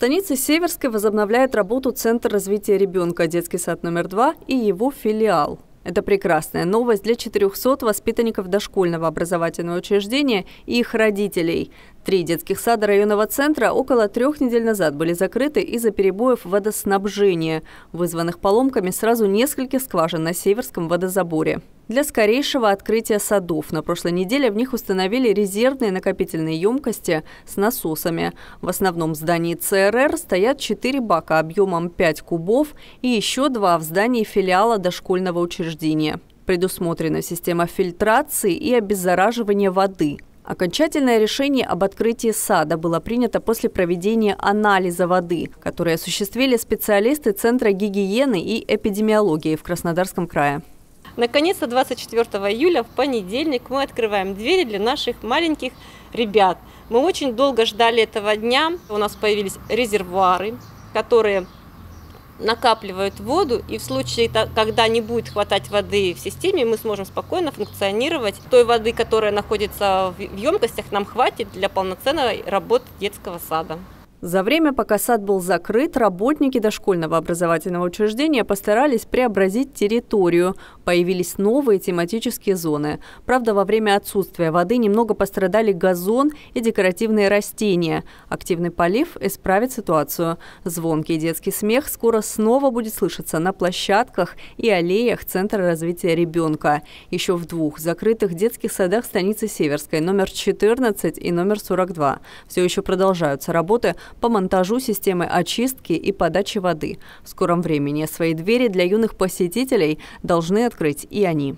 станице Северской возобновляет работу Центр развития ребенка, детский сад номер 2 и его филиал. Это прекрасная новость для 400 воспитанников дошкольного образовательного учреждения и их родителей. Три детских сада районного центра около трех недель назад были закрыты из-за перебоев водоснабжения, вызванных поломками сразу нескольких скважин на Северском водозаборе. Для скорейшего открытия садов на прошлой неделе в них установили резервные накопительные емкости с насосами. В основном здании ЦРР стоят четыре бака объемом 5 кубов и еще два в здании филиала дошкольного учреждения. Предусмотрена система фильтрации и обеззараживания воды – Окончательное решение об открытии сада было принято после проведения анализа воды, который осуществили специалисты Центра гигиены и эпидемиологии в Краснодарском крае. Наконец-то 24 июля в понедельник мы открываем двери для наших маленьких ребят. Мы очень долго ждали этого дня. У нас появились резервуары, которые накапливают воду, и в случае, когда не будет хватать воды в системе, мы сможем спокойно функционировать. Той воды, которая находится в емкостях, нам хватит для полноценной работы детского сада. За время, пока сад был закрыт, работники дошкольного образовательного учреждения постарались преобразить территорию. Появились новые тематические зоны. Правда, во время отсутствия воды немного пострадали газон и декоративные растения. Активный полив исправит ситуацию. Звонкий детский смех скоро снова будет слышаться на площадках и аллеях Центра развития ребенка. Еще в двух закрытых детских садах станицы Северской, номер 14 и номер 42. Все еще продолжаются работы по монтажу системы очистки и подачи воды. В скором времени свои двери для юных посетителей должны открыть и они.